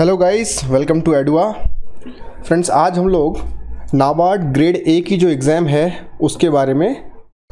Hello guys welcome to एडवा friends आज हम लोग नाबार्ड ग्रेड ए की जो एग्ज़ाम है उसके बारे में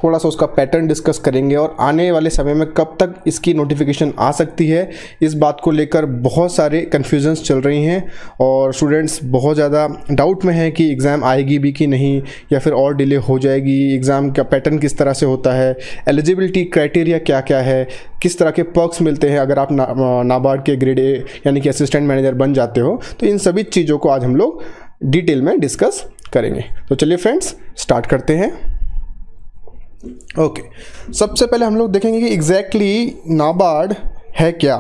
थोड़ा सा उसका पैटर्न डिस्कस करेंगे और आने वाले समय में कब तक इसकी नोटिफिकेशन आ सकती है इस बात को लेकर बहुत सारे कन्फ्यूजन्स चल रही हैं और स्टूडेंट्स बहुत ज़्यादा डाउट में हैं कि एग्ज़ाम आएगी भी कि नहीं या फिर और डिले हो जाएगी एग्ज़ाम का पैटर्न किस तरह से होता है एलिजिबिलिटी क्राइटेरिया क्या क्या है किस तरह के पर्क्स मिलते हैं अगर आप ना, नाबार्ड के ग्रेड ए यानी कि असिस्टेंट मैनेजर बन जाते हो तो इन सभी चीज़ों को आज हम लोग डिटेल में डिस्कस करेंगे तो चलिए फ्रेंड्स स्टार्ट करते हैं ओके okay. सबसे पहले हम लोग देखेंगे कि एग्जैक्टली exactly नाबार्ड है क्या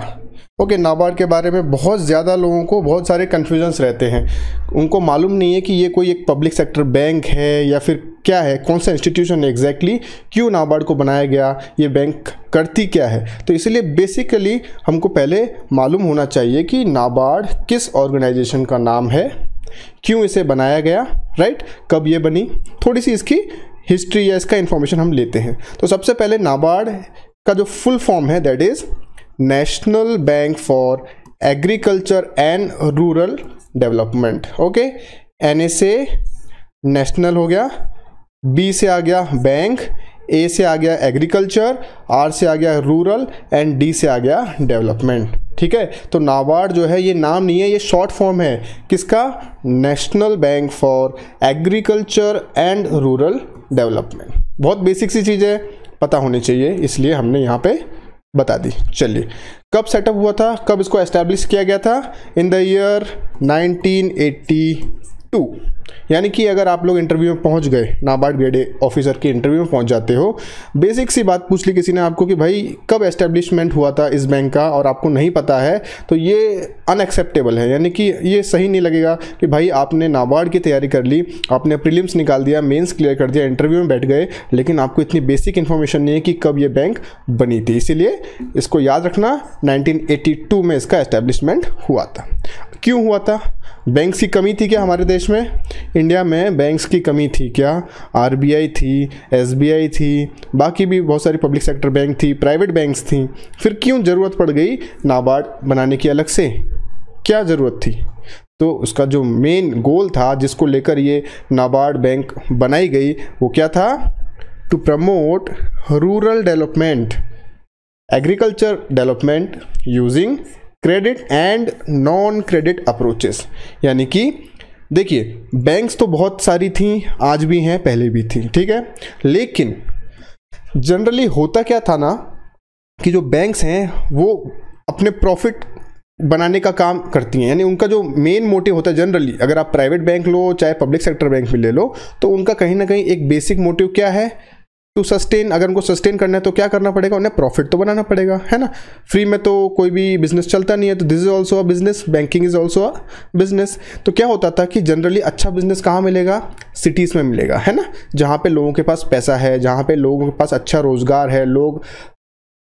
ओके okay, नाबार्ड के बारे में बहुत ज़्यादा लोगों को बहुत सारे कन्फ्यूजन्स रहते हैं उनको मालूम नहीं है कि ये कोई एक पब्लिक सेक्टर बैंक है या फिर क्या है कौन सा इंस्टीट्यूशन है एग्जैक्टली exactly, क्यों नाबार्ड को बनाया गया ये बैंक करती क्या है तो इसलिए बेसिकली हमको पहले मालूम होना चाहिए कि नाबार्ड किस ऑर्गेनाइजेशन का नाम है क्यों इसे बनाया गया राइट कब ये बनी थोड़ी सी इसकी हिस्ट्री या इसका इन्फॉर्मेशन हम लेते हैं तो सबसे पहले नाबार्ड का जो फुल फॉर्म है that is national bank for agriculture and rural development okay N national हो गया बी से आ गया बैंक ए से आ गया एग्रीकल्चर आर से आ गया रूरल एंड डी से आ गया डेवलपमेंट ठीक है तो नाबार्ड जो है ये नाम नहीं है ये शॉर्ट फॉर्म है किसका national bank for agriculture and rural development बहुत बेसिक सी चीज़ है पता होनी चाहिए इसलिए हमने यहाँ पे बता दी चलिए कब सेटअप हुआ था कब इसको एस्टेब्लिश किया गया था इन द ईयर 1982 यानी कि अगर आप लोग इंटरव्यू में पहुंच गए नाबार्ड ग्रेड ऑफिसर के इंटरव्यू में पहुंच जाते हो बेसिक सी बात पूछ ली किसी ने आपको कि भाई कब एस्टेब्लिशमेंट हुआ था इस बैंक का और आपको नहीं पता है तो ये अनएक्सेप्टेबल है यानी कि ये सही नहीं लगेगा कि भाई आपने नाबार्ड की तैयारी कर ली आपने प्रीलिम्स निकाल दिया मेन्स क्लियर कर दिया इंटरव्यू में बैठ गए लेकिन आपको इतनी बेसिक इन्फॉर्मेशन नहीं है कि कब ये बैंक बनी थी इसीलिए इसको याद रखना नाइनटीन में इसका एस्टेब्लिशमेंट हुआ था क्यों हुआ था बैंक की कमी थी क्या हमारे देश में इंडिया में बैंक्स की कमी थी क्या आर थी एस थी बाकी भी बहुत सारी पब्लिक सेक्टर बैंक थी प्राइवेट बैंक्स थी फिर क्यों ज़रूरत पड़ गई नाबार्ड बनाने की अलग से क्या ज़रूरत थी तो उसका जो मेन गोल था जिसको लेकर ये नाबार्ड बैंक बनाई गई वो क्या था to promote rural development agriculture development using credit and non credit approaches यानी कि देखिए बैंक्स तो बहुत सारी थी आज भी हैं पहले भी थी ठीक है लेकिन जनरली होता क्या था ना कि जो बैंक्स हैं वो अपने प्रॉफिट बनाने का काम करती हैं यानी उनका जो मेन मोटिव होता है जनरली अगर आप प्राइवेट बैंक लो चाहे पब्लिक सेक्टर बैंक में ले लो तो उनका कहीं ना कहीं एक बेसिक मोटिव क्या है टू सस्टेन अगर उनको सस्टेन करना है तो क्या करना पड़ेगा उन्हें प्रॉफिट तो बनाना पड़ेगा है ना फ्री में तो कोई भी बिजनेस चलता नहीं है तो this is also a business banking is also a business तो क्या होता था कि जनरली अच्छा बिजनेस कहाँ मिलेगा सिटीज़ में मिलेगा है ना जहाँ पे लोगों के पास पैसा है जहाँ पे लोगों के पास अच्छा रोज़गार है लोग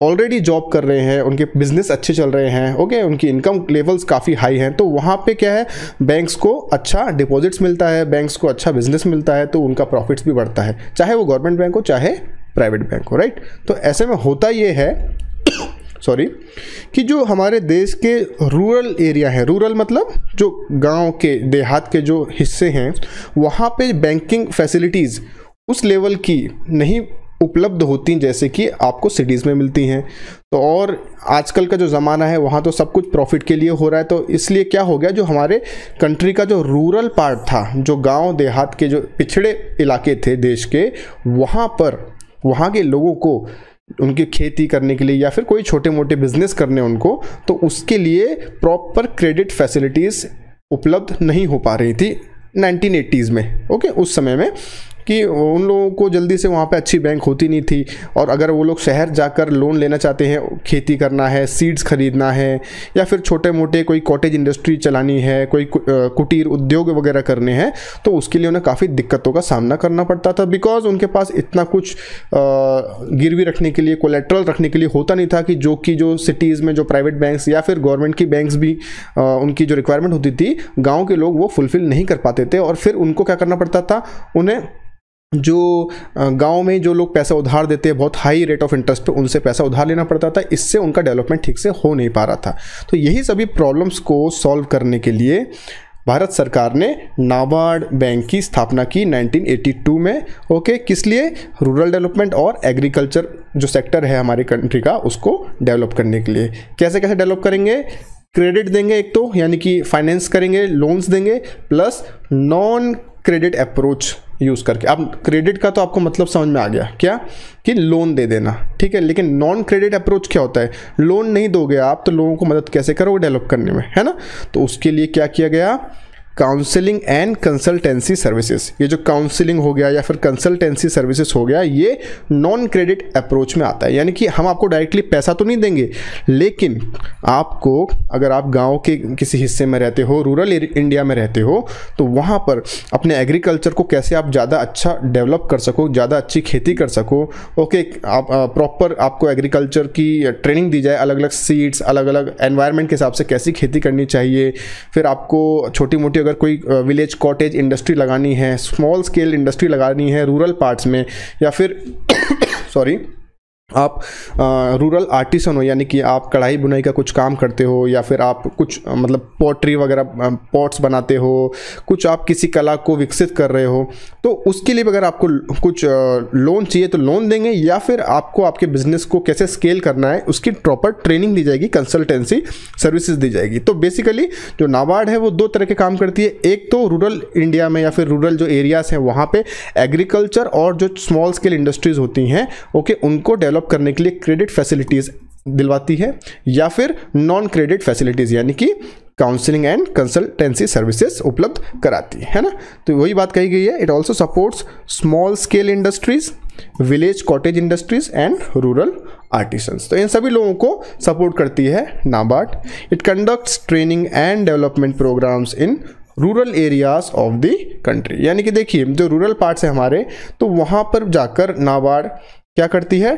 ऑलरेडी जॉब कर रहे हैं उनके बिजनेस अच्छे चल रहे हैं ओके उनकी इनकम लेवल्स काफ़ी हाई हैं तो वहाँ पे क्या है बैंक्स को अच्छा डिपॉजिट्स मिलता है बैंक्स को अच्छा बिजनेस मिलता है तो उनका प्रॉफिट्स भी बढ़ता है चाहे वो गवर्नमेंट बैंक हो चाहे प्राइवेट बैंक हो राइट तो ऐसे में होता ये है सॉरी कि जो हमारे देश के रूरल एरिया है रूरल मतलब जो गांव के देहात के जो हिस्से हैं वहाँ पे बैंकिंग फैसिलिटीज़ उस लेवल की नहीं उपलब्ध होती हैं जैसे कि आपको सिटीज़ में मिलती हैं तो और आजकल का जो ज़माना है वहाँ तो सब कुछ प्रॉफिट के लिए हो रहा है तो इसलिए क्या हो गया जो हमारे कंट्री का जो रूरल पार्ट था जो गांव देहात के जो पिछड़े इलाके थे देश के वहाँ पर वहाँ के लोगों को उनकी खेती करने के लिए या फिर कोई छोटे मोटे बिजनेस करने उनको तो उसके लिए प्रॉपर क्रेडिट फैसिलिटीज़ उपलब्ध नहीं हो पा रही थी 1980s में ओके उस समय में कि उन लोगों को जल्दी से वहाँ पर अच्छी बैंक होती नहीं थी और अगर वो लोग शहर जाकर लोन लेना चाहते हैं खेती करना है सीड्स खरीदना है या फिर छोटे मोटे कोई कॉटेज इंडस्ट्री चलानी है कोई कुटीर उद्योग वगैरह करने हैं तो उसके लिए उन्हें काफ़ी दिक्कतों का सामना करना पड़ता था बिकॉज उनके पास इतना कुछ गिरवी रखने के लिए कोलेट्रल रखने के लिए होता नहीं था कि जो कि जो सिटीज़ में जो प्राइवेट बैंक्स या फिर गवर्नमेंट की बैंक्स भी उनकी जो रिक्वायरमेंट होती थी गाँव के लोग वो फुलफ़िल नहीं कर पाते थे और फिर उनको क्या करना पड़ता था उन्हें जो गांव में जो लोग पैसा उधार देते हैं बहुत हाई रेट ऑफ इंटरेस्ट पे उनसे पैसा उधार लेना पड़ता था इससे उनका डेवलपमेंट ठीक से हो नहीं पा रहा था तो यही सभी प्रॉब्लम्स को सॉल्व करने के लिए भारत सरकार ने नाबार्ड बैंक की स्थापना की 1982 में ओके किस लिए रूरल डेवलपमेंट और एग्रीकल्चर जो सेक्टर है हमारे कंट्री का उसको डेवलप करने के लिए कैसे कैसे डेवलप करेंगे क्रेडिट देंगे एक तो यानी कि फाइनेंस करेंगे लोन्स देंगे plus non credit approach use करके अब क्रेडिट का तो आपको मतलब समझ में आ गया क्या कि लोन दे देना ठीक है लेकिन नॉन क्रेडिट अप्रोच क्या होता है लोन नहीं दोगे आप तो लोगों को मदद कैसे करोगे डेवलप करने में है ना तो उसके लिए क्या किया गया काउंसलिंग एंड कंसल्टेंसी सर्विसेज ये जो काउंसलिंग हो गया या फिर कंसल्टेंसी सर्विसेज हो गया ये नॉन क्रेडिट अप्रोच में आता है यानी कि हम आपको डायरेक्टली पैसा तो नहीं देंगे लेकिन आपको अगर आप गांव के किसी हिस्से में रहते हो रूरल इंडिया में रहते हो तो वहाँ पर अपने एग्रीकल्चर को कैसे आप ज़्यादा अच्छा डेवलप कर सको ज़्यादा अच्छी खेती कर सको ओके आप प्रॉपर आपको एग्रीकल्चर की ट्रेनिंग दी जाए अलग अलग सीड्स अलग अलग एनवायरमेंट के हिसाब से कैसी खेती करनी चाहिए फिर आपको छोटी मोटी अगर कोई विलेज कॉटेज इंडस्ट्री लगानी है स्मॉल स्केल इंडस्ट्री लगानी है रूरल पार्ट्स में या फिर सॉरी आप रूरल आर्टिसन हो यानी कि आप कढ़ाई बुनाई का कुछ काम करते हो या फिर आप कुछ मतलब पॉटरी वगैरह पॉट्स बनाते हो कुछ आप किसी कला को विकसित कर रहे हो तो उसके लिए अगर आपको कुछ लोन चाहिए तो लोन देंगे या फिर आपको आपके बिजनेस को कैसे स्केल करना है उसकी प्रॉपर ट्रेनिंग दी जाएगी कंसल्टेंसी सर्विसेज दी जाएगी तो बेसिकली जो नाबार्ड है वो दो तरह के काम करती है एक तो रूरल इंडिया में या फिर रूरल जो एरियाज़ हैं वहाँ पर एग्रीकल्चर और जो स्मॉल स्केल इंडस्ट्रीज़ होती हैं ओके उनको डेवलप डेवलप करने के लिए क्रेडिट फैसिलिटीज़ दिलवाती है या फिर नॉन क्रेडिट फैसिलिटीज़ यानी कि काउंसलिंग एंड कंसल्टेंसी सर्विसेज उपलब्ध कराती है ना तो वही बात कही गई है it also supports small scale industries village cottage industries and rural artisans तो इन सभी लोगों को सपोर्ट करती है NABARD it conducts training and development programmes in rural areas of the country यानी कि देखिए जो रूरल पार्ट्स हैं हमारे तो वहाँ पर जाकर नाबार्ड क्या करती है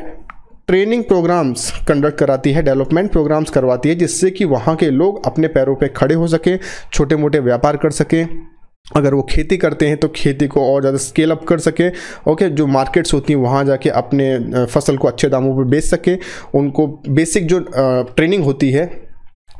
ट्रेनिंग प्रोग्राम्स कंडक्ट कराती है डेवलपमेंट प्रोग्राम्स करवाती है जिससे कि वहाँ के लोग अपने पैरों पर पे खड़े हो सकें छोटे मोटे व्यापार कर सकें अगर वो खेती करते हैं तो खेती को और ज़्यादा स्केल अप कर सके ओके जो मार्केट्स होती हैं वहाँ जाके अपने फसल को अच्छे दामों पर बेच सके उनको बेसिक जो ट्रेनिंग होती है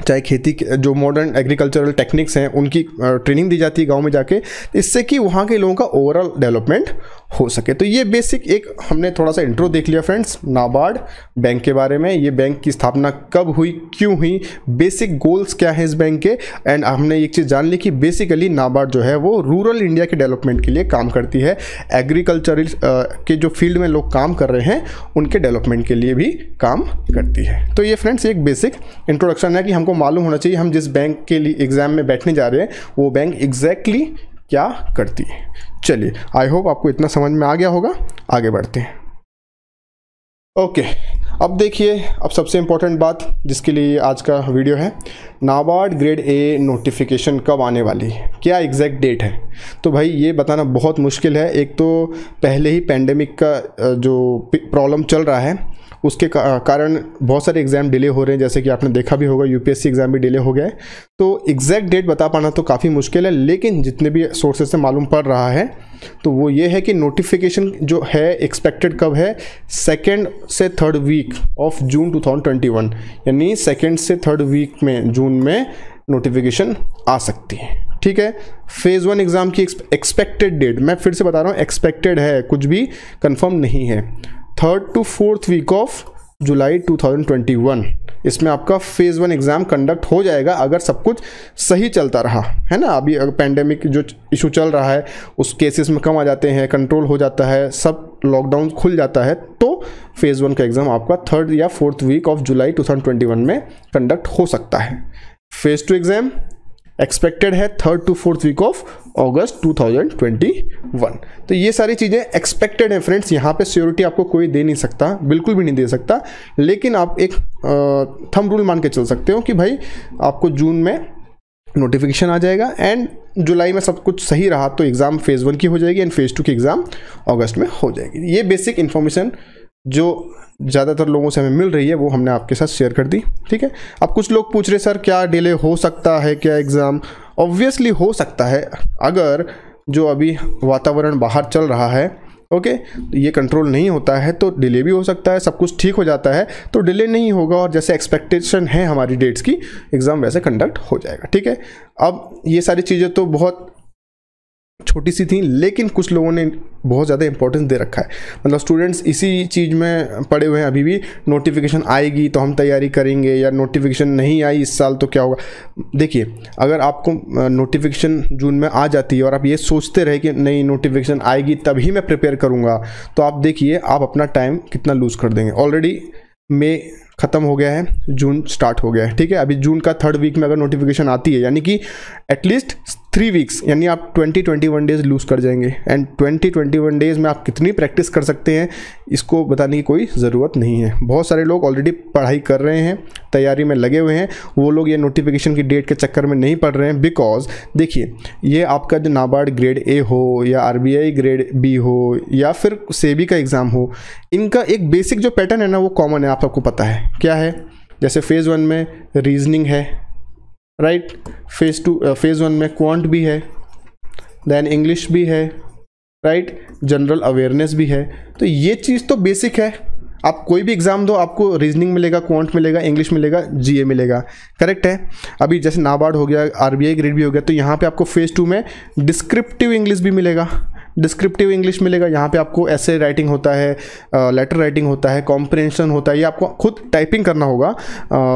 चाहे खेती जो मॉडर्न एग्रीकल्चरल टेक्निक्स हैं उनकी ट्रेनिंग दी जाती है गांव में जाके तो इससे कि वहाँ के लोगों का ओवरऑल डेवलपमेंट हो सके तो ये बेसिक एक हमने थोड़ा सा इंट्रो देख लिया फ्रेंड्स नाबार्ड बैंक के बारे में ये बैंक की स्थापना कब हुई क्यों हुई बेसिक गोल्स क्या हैं इस बैंक के एंड हमने एक चीज़ जान ली कि बेसिकली नाबार्ड जो है वो रूरल इंडिया के डेवलपमेंट के लिए काम करती है एग्रीकल्चर के जो फील्ड में लोग काम कर रहे हैं उनके डेवलपमेंट के लिए भी काम करती है तो ये फ्रेंड्स एक बेसिक इंट्रोडक्शन है कि हमको को मालूम होना चाहिए हम जिस बैंक के लिए एग्ज़ाम में बैठने जा रहे हैं वो बैंक एग्जैक्टली क्या करती है चलिए आई होप आपको इतना समझ में आ गया होगा आगे बढ़ते हैं ओके okay, अब देखिए अब सबसे इम्पोर्टेंट बात जिसके लिए आज का वीडियो है नाबार्ड ग्रेड ए नोटिफिकेशन कब आने वाली है क्या एग्जैक्ट डेट है तो भाई ये बताना बहुत मुश्किल है एक तो पहले ही पैंडमिक का जो प्रॉब्लम चल रहा है उसके कारण बहुत सारे एग्ज़ाम डिले हो रहे हैं जैसे कि आपने देखा भी होगा यूपीएससी एग्ज़ाम भी डिले हो गए तो एग्जैक्ट डेट बता पाना तो काफ़ी मुश्किल है लेकिन जितने भी सोर्सेज से मालूम पड़ रहा है तो वो ये है कि नोटिफिकेशन जो है एक्सपेक्टेड कब है सेकेंड से थर्ड वीक ऑफ जून 2021 यानी सेकेंड से थर्ड वीक में जून में नोटिफिकेशन आ सकती है ठीक है फेज़ वन एग्ज़ाम की एक्सपेक्टेड डेट मैं फिर से बता रहा हूँ एक्सपेक्टेड है कुछ भी कंफर्म नहीं है third to fourth week of July 2021 इसमें आपका फेज़ वन एग्ज़ाम कंडक्ट हो जाएगा अगर सब कुछ सही चलता रहा है ना अभी अगर पैंडेमिक जो इशू चल रहा है उस केसेस में कम आ जाते हैं कंट्रोल हो जाता है सब लॉकडाउन खुल जाता है तो फेज़ वन का एग्ज़ाम आपका थर्ड या फोर्थ वीक ऑफ जुलाई 2021 में कंडक्ट हो सकता है फेज़ टू एग्ज़ाम एक्सपेक्टेड है third to fourth week of August 2021 तो ये सारी चीज़ें एक्सपेक्टेड है फ्रेंड्स यहाँ पे सियोरिटी आपको कोई दे नहीं सकता बिल्कुल भी नहीं दे सकता लेकिन आप एक थम रूल मान के चल सकते हो कि भाई आपको जून में नोटिफिकेशन आ जाएगा एंड जुलाई में सब कुछ सही रहा तो एग्ज़ाम फेज़ वन की हो जाएगी एंड फेज़ टू की एग्ज़ाम अगस्त में हो जाएगी ये बेसिक इन्फॉर्मेशन जो ज़्यादातर लोगों से हमें मिल रही है वो हमने आपके साथ शेयर कर दी ठीक है अब कुछ लोग पूछ रहे सर क्या डिले हो सकता है क्या एग्ज़ाम ऑब्वियसली हो सकता है अगर जो अभी वातावरण बाहर चल रहा है ओके तो ये कंट्रोल नहीं होता है तो डिले भी हो सकता है सब कुछ ठीक हो जाता है तो डिले नहीं होगा और जैसे एक्सपेक्टेशन है हमारी डेट्स की एग्ज़ाम वैसे कंडक्ट हो जाएगा ठीक है अब ये सारी चीज़ें तो बहुत छोटी सी थी लेकिन कुछ लोगों ने बहुत ज़्यादा इंपॉर्टेंस दे रखा है मतलब स्टूडेंट्स इसी चीज़ में पड़े हुए हैं अभी भी नोटिफिकेशन आएगी तो हम तैयारी करेंगे या नोटिफिकेशन नहीं आई इस साल तो क्या होगा देखिए अगर आपको नोटिफिकेशन जून में आ जाती है और आप ये सोचते रहे कि नहीं नोटिफिकेशन आएगी तभी मैं प्रिपेयर करूँगा तो आप देखिए आप अपना टाइम कितना लूज़ कर देंगे ऑलरेडी मे ख़त्म हो गया है जून स्टार्ट हो गया है ठीक है अभी जून का थर्ड वीक में अगर नोटिफिकेशन आती है यानी कि एटलीस्ट थ्री वीक्स यानी आप twenty twenty one days lose कर जाएंगे and twenty twenty one days में आप कितनी प्रैक्टिस कर सकते हैं इसको बताने की कोई ज़रूरत नहीं है बहुत सारे लोग ऑलरेडी पढ़ाई कर रहे हैं तैयारी में लगे हुए हैं वो लोग ये नोटिफिकेशन की डेट के चक्कर में नहीं पढ़ रहे हैं बिकॉज देखिए ये आपका जो नाबार्ड ग्रेड ए हो या आर ग्रेड बी हो या फिर सेबी का एग्ज़ाम हो इनका एक बेसिक जो पैटर्न है ना वो कॉमन है आप सबको पता है क्या है जैसे फेज़ वन में रीजनिंग है right phase two phase one में क्वांट भी है देन इंग्लिश भी है राइट जनरल अवेयरनेस भी है तो ये चीज़ तो बेसिक है आप कोई भी एग्ज़ाम दो आपको रीजनिंग मिलेगा क्वांट मिलेगा इंग्लिश मिलेगा जीए मिलेगा करेक्ट है अभी जैसे नाबार्ड हो गया आरबीआई ग्रेड भी हो गया तो यहाँ पे आपको फेज़ टू में डिस्क्रिप्टिव इंग्लिश भी मिलेगा डिस्क्रिप्टिव इंग्लिश मिलेगा यहाँ पे आपको ऐसे राइटिंग होता है लेटर राइटिंग होता है कॉम्प्रेंशन होता है ये आपको खुद टाइपिंग करना होगा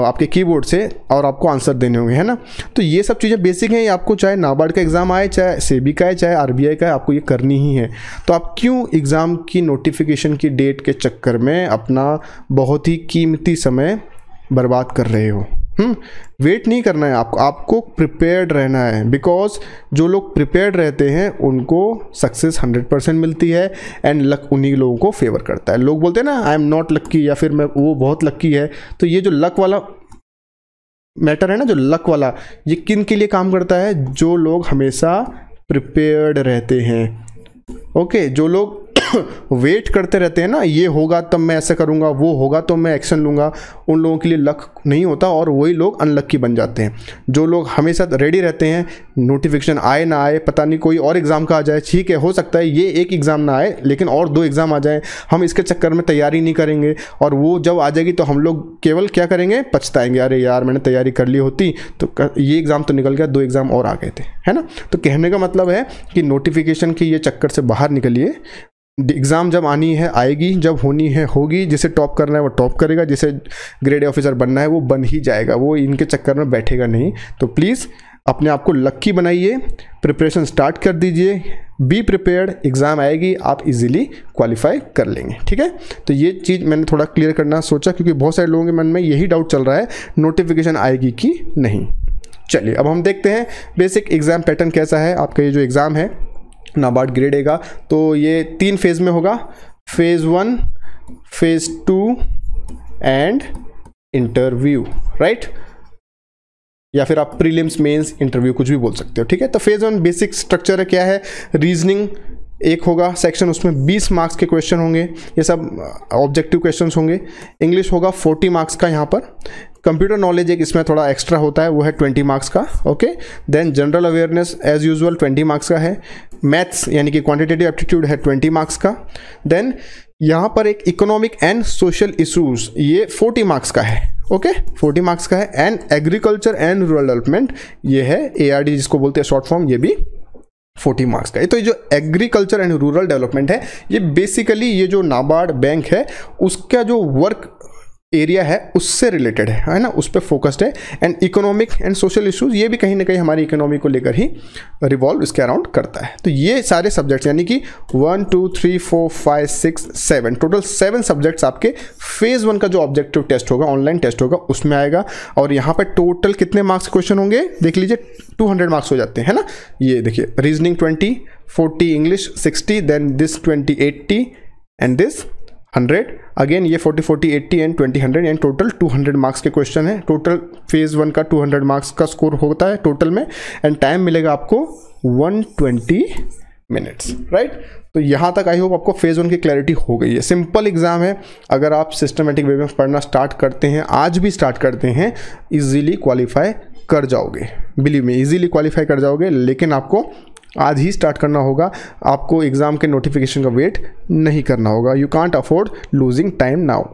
आपके कीबोर्ड से और आपको आंसर देने होंगे है ना तो ये सब चीज़ें बेसिक हैं ये आपको चाहे नाबार्ड का एग्ज़ाम आए चाहे सेबी का है चाहे आर का है आपको ये करनी ही है तो आप क्यों एग्ज़ाम की नोटिफिकेशन की डेट के चक्कर में अपना बहुत ही कीमती समय बर्बाद कर रहे हो वेट हम्म, नहीं करना है आपको आपको प्रिपेयर्ड रहना है बिकॉज जो लोग प्रिपेयर्ड रहते हैं उनको सक्सेस हंड्रेड परसेंट मिलती है एंड लक उन्हीं लोगों को फेवर करता है लोग बोलते हैं ना आई एम नॉट लक्की या फिर मैं वो बहुत लक्की है तो ये जो लक वाला मैटर है ना जो लक वाला ये किन के लिए काम करता है जो लोग हमेशा प्रिपेयर्ड रहते हैं ओके okay, जो लोग वेट करते रहते हैं ना ये होगा तब मैं ऐसा करूँगा वो होगा तो मैं एक्शन लूँगा उन लोगों के लिए लक नहीं होता और वही लोग अनलक्की बन जाते हैं जो लोग हमेशा रेडी रहते हैं नोटिफिकेशन आए ना आए पता नहीं कोई और एग्ज़ाम का आ जाए ठीक है हो सकता है ये एक एग्ज़ाम ना आए लेकिन और दो एग्ज़ाम आ जाए हम इसके चक्कर में तैयारी नहीं करेंगे और वो जब आ जाएगी तो हम लोग केवल क्या करेंगे पछताएंगे अरे यार मैंने तैयारी कर ली होती तो ये एग्ज़ाम तो निकल गया दो एग्ज़ाम और आ गए थे है ना तो कहने का मतलब है कि नोटिफिकेशन के ये चक्कर से बाहर निकलिए एग्ज़ाम जब आनी है आएगी जब होनी है होगी जिसे टॉप करना है वो टॉप करेगा जिसे ग्रेड ऑफिसर बनना है वो बन ही जाएगा वो इनके चक्कर में बैठेगा नहीं तो प्लीज़ अपने आप को लक्की बनाइए प्रिपरेशन स्टार्ट कर दीजिए बी प्रिपेयर्ड एग्ज़ाम आएगी आप इजीली क्वालिफाई कर लेंगे ठीक है तो ये चीज़ मैंने थोड़ा क्लियर करना सोचा क्योंकि बहुत सारे लोगों के मन में यही डाउट चल रहा है नोटिफिकेशन आएगी कि नहीं चलिए अब हम देखते हैं बेसिक एग्ज़ाम पैटर्न कैसा है आपका ये जो एग्ज़ाम है नाबार्ड ग्रेड एगा तो ये तीन फेज़ में होगा phase one phase two and interview right या फिर आप प्रीलिम्स मेंस इंटरव्यू कुछ भी बोल सकते हो ठीक है तो फेज़ वन बेसिक स्ट्रक्चर क्या है रीजनिंग एक होगा सेक्शन उसमें 20 मार्क्स के क्वेश्चन होंगे ये सब ऑब्जेक्टिव क्वेश्चंस होंगे इंग्लिश होगा 40 मार्क्स का यहाँ पर कंप्यूटर नॉलेज एक इसमें थोड़ा एक्स्ट्रा होता है वो है ट्वेंटी मार्क्स का okay then general awareness as usual twenty marks का है मैथ्स यानी कि क्वांटिटेटिव एप्टीट्यूड है ट्वेंटी मार्क्स का देन यहाँ पर एक इकोनॉमिक एंड सोशल इशूज़ ये फोर्टी मार्क्स का है ओके फोर्टी मार्क्स का है and agriculture and rural development ये है ए जिसको बोलते हैं शॉर्ट फॉर्म ये भी फोर्टी मार्क्स का ये तो ये जो एग्रीकल्चर एंड रूरल डेवलपमेंट है ये बेसिकली ये जो नाबार्ड बैंक है उसका जो वर्क एरिया है उससे रिलेटेड है है ना उस पर फोकस्ड है and economic and social issues ये भी कहीं ना कहीं हमारी इकोनॉमी को लेकर ही रिवॉल्व इसके अराउंड करता है तो ये सारे सब्जेक्ट्स यानी कि one two three four five six seven total seven subjects आपके फेज़ वन का जो ऑब्जेक्टिव टेस्ट होगा ऑनलाइन टेस्ट होगा उसमें आएगा और यहाँ पर टोटल कितने मार्क्स क्वेश्चन होंगे देख लीजिए टू हंड्रेड मार्क्स हो जाते हैं ना ये देखिए reasoning twenty forty English sixty then this twenty eighty and this hundred again ये forty forty eighty and twenty hundred and total two hundred marks के क्वेश्चन है टोटल फेज़ वन का टू हंड्रेड मार्क्स का score होता है total में and time मिलेगा आपको वन ट्वेंटी मिनट्स राइट तो यहाँ तक आई होप आपको फेज़ वन की क्लैरिटी हो गई है सिंपल एग्जाम है अगर आप सिस्टमेटिक वे में पढ़ना स्टार्ट करते हैं आज भी स्टार्ट करते हैं इजीली क्वालिफाई कर जाओगे बिलीव में इजीली क्वालिफाई कर जाओगे लेकिन आपको आज ही स्टार्ट करना होगा आपको एग्ज़ाम के नोटिफिकेशन का वेट नहीं करना होगा you can't afford losing time now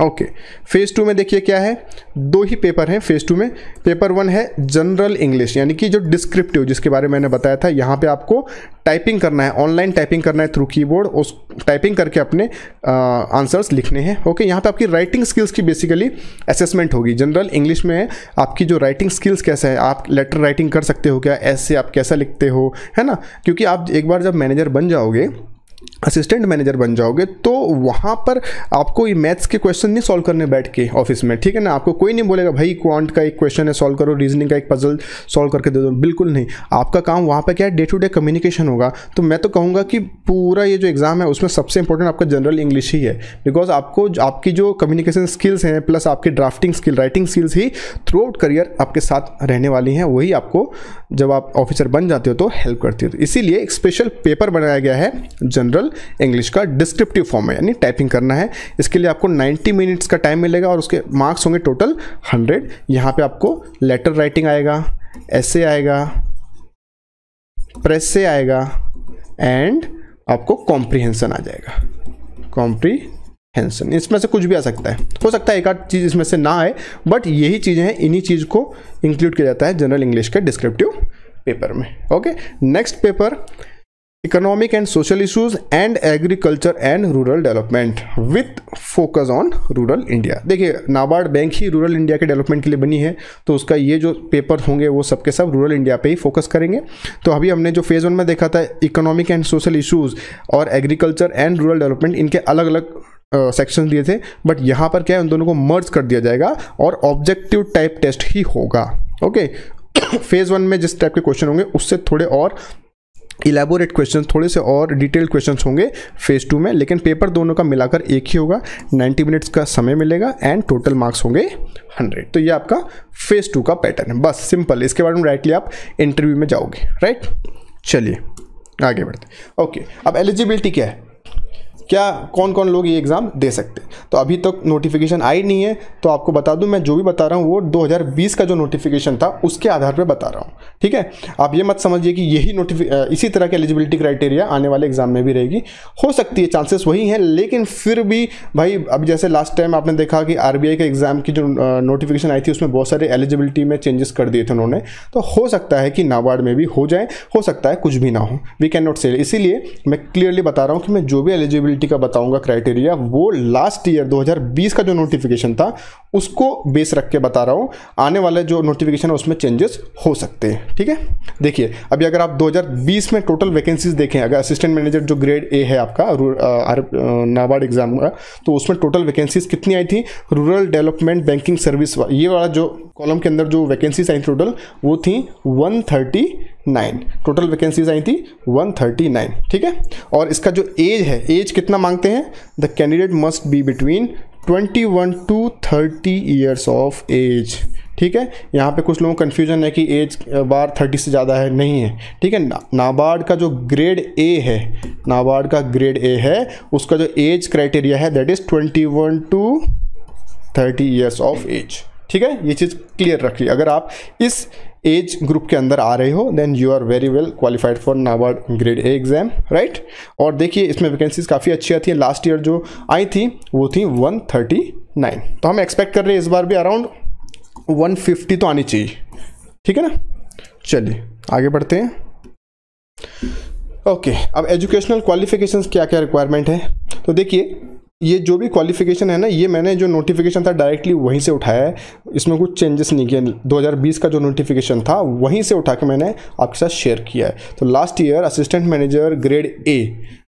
okay phase two में देखिए क्या है दो ही पेपर हैं फेज़ टू में पेपर वन है जनरल इंग्लिश यानी कि जो डिस्क्रिप्टिव जिसके बारे में मैंने बताया था यहाँ पे आपको टाइपिंग करना है ऑनलाइन टाइपिंग करना है थ्रू कीबोर्ड उस टाइपिंग करके अपने आंसर्स लिखने हैं ओके यहाँ पे आपकी राइटिंग स्किल्स की बेसिकली असेसमेंट होगी जनरल इंग्लिश में आपकी जो राइटिंग स्किल्स कैसा है आप लेटर राइटिंग कर सकते हो क्या ऐसे आप कैसा लिखते हो है ना क्योंकि आप एक बार जब मैनेजर बन जाओगे असिस्टेंट मैनेजर बन जाओगे तो वहाँ पर आपको ये मैथ्स के क्वेश्चन नहीं सॉल्व करने बैठ के ऑफिस में ठीक है ना आपको कोई नहीं बोलेगा भाई क्वांट का एक क्वेश्चन है सॉल्व करो रीजनिंग का एक पजल सॉल्व करके दे दो बिल्कुल नहीं आपका काम वहाँ पर क्या है डे टू डे कम्युनिकेशन होगा तो मैं तो कहूँगा कि पूरा ये जो एग्ज़ाम है उसमें सबसे इंपॉर्टेंट आपका जनरल इंग्लिश ही है बिकॉज आपको आपकी जो कम्युनिकेशन स्किल्स हैं प्लस आपकी ड्राफ्टिंग स्किल राइटिंग स्किल्स ही थ्रू आउट करियर आपके साथ रहने वाली हैं वही आपको जब आप ऑफिसर बन जाते हो तो हेल्प करती हो इसीलिए एक स्पेशल पेपर बनाया गया है जनरल जनरल इंग्लिश का डिस्क्रिप्टिव फॉर्म है यानी टाइपिंग करना है इसके लिए आपको 90 मिनट्स का टाइम मिलेगा और उसके मार्क्स होंगे टोटल 100 यहाँ पे आपको लेटर राइटिंग आएगा एस आएगा प्रेस आएगा एंड आपको कॉम्प्रीहेंसन आ जाएगा कॉम्प्रीहेंसन इसमें से कुछ भी आ सकता है हो सकता है एक आध चीज़ इसमें से ना आए बट यही चीज़ें हैं इन्हीं चीज़ को इंक्लूड किया जाता है जनरल इंग्लिश के डिस्क्रिप्टिव पेपर में okay next paper economic and social issues and agriculture and rural development with focus on rural India देखिए नाबार्ड बैंक ही रूरल इंडिया के डेवलपमेंट के लिए बनी है तो उसका ये जो पेपर होंगे वो सबके सब रूरल इंडिया पे ही फोकस करेंगे तो अभी हमने जो फेज़ वन में देखा था इकोनॉमिक एंड सोशल इशूज़ और एग्रीकल्चर एंड रूरल डेवलपमेंट इनके अलग अलग सेक्शन दिए थे बट यहाँ पर क्या है उन दोनों को मर्ज कर दिया जाएगा और ऑब्जेक्टिव टाइप टेस्ट ही होगा ओके फेज़ वन में जिस टाइप के क्वेश्चन होंगे उससे थोड़े और इलेबोरेट क्वेश्चन थोड़े से और डिटेल क्वेश्चन होंगे फेज टू में लेकिन पेपर दोनों का मिलाकर एक ही होगा 90 मिनट्स का समय मिलेगा एंड टोटल मार्क्स होंगे 100 तो ये आपका फेज टू का पैटर्न है बस सिंपल इसके बारे में डायरेक्टली आप इंटरव्यू में जाओगे राइट चलिए आगे बढ़ते ओके अब एलिजिबिलिटी क्या है क्या कौन कौन लोग ये एग्ज़ाम दे सकते तो अभी तक तो नोटिफिकेशन आई नहीं है तो आपको बता दूं मैं जो भी बता रहा हूँ वो 2020 का जो नोटिफिकेशन था उसके आधार पर बता रहा हूँ ठीक है आप ये मत समझिए कि यही नोटिफिक इसी तरह की एलिजिबिलिटी क्राइटेरिया आने वाले एग्जाम में भी रहेगी हो सकती है चांसेस वही हैं लेकिन फिर भी भाई अभी जैसे लास्ट टाइम आपने देखा कि आर के एग्ज़ाम की जो नोटिफिकेशन आई थी उसमें बहुत सारे एलिजिबिलिटी में चेंजेस कर दिए थे उन्होंने तो हो सकता है कि नाबार्ड में भी हो जाए हो सकता है कुछ भी ना हो वी कैन नॉट सेल इसीलिए मैं क्लियरली बता रहा हूँ कि मैं जो भी एलिजिबिलिटी का बताऊंगा क्राइटेरिया वो लास्ट ईयर 2020 का जो नोटिफिकेशन था उसको बेस रख के बता रहा हूँ आने वाला जो नोटिफिकेशन है उसमें चेंजेस हो सकते हैं ठीक है देखिए अभी अगर आप 2020 में टोटल वैकेंसीज देखें अगर असिस्टेंट मैनेजर जो ग्रेड ए है आपका नाबार्ड एग्जाम का तो उसमें टोटल वैकेंसीज कितनी आई थी रूरल डेवलपमेंट बैंकिंग सर्विस वा, ये वाला जो कॉलम के अंदर जो वैकेंसीज आई टोटल वो थी नाइन टोटल वैकेंसीज आई थी 139 ठीक है और इसका जो एज है एज कितना मांगते हैं the candidate must be between twenty one to thirty years of age ठीक है यहाँ पे कुछ लोगों का कन्फ्यूजन है कि एज बार थर्टी से ज़्यादा है नहीं है ठीक है ना, नाबार्ड का जो ग्रेड ए है नाबार्ड का ग्रेड ए है उसका जो एज क्राइटेरिया है that is twenty one to thirty years of age ठीक है ये चीज़ क्लियर रखिए अगर आप इस एज ग्रुप के अंदर आ रहे हो then you are very well qualified for NABARD grade A exam right और देखिए इसमें वैकेंसीज काफ़ी अच्छी आती है लास्ट ईयर जो आई थी वो थी 139 तो हम एक्सपेक्ट कर रहे हैं इस बार भी अराउंड 150 तो आनी चाहिए ठीक है ना चलिए आगे बढ़ते हैं ओके अब एजुकेशनल क्वालिफिकेशन क्या क्या रिक्वायरमेंट है तो देखिए ये जो भी क्वालिफिकेशन है ना ये मैंने जो नोटिफिकेशन था डायरेक्टली वहीं से उठाया है इसमें कुछ चेंजेस नहीं किए 2020 का जो नोटिफिकेशन था वहीं से उठा के मैंने आपके साथ शेयर किया है तो last year assistant manager grade A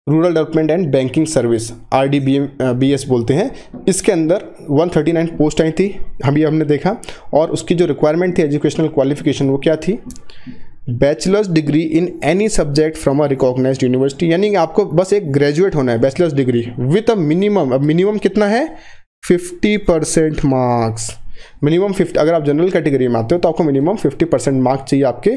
rural development and banking service R D B B S बोलते हैं इसके अंदर 139 पोस्ट आई थी अभी हमने देखा और उसकी जो रिक्वायरमेंट थी एजुकेशनल क्वालिफिकेशन वो क्या थी bachelors degree in any subject from a recognise university यानी आपको बस एक ग्रेजुएट होना है bachelors degree with a minimum अब मिनिमम कितना है fifty percent marks minimum fifty अगर आप जनरल कैटेगरी में आते हो तो आपको मिनिमम फिफ्टी परसेंट मार्क्स चाहिए आपके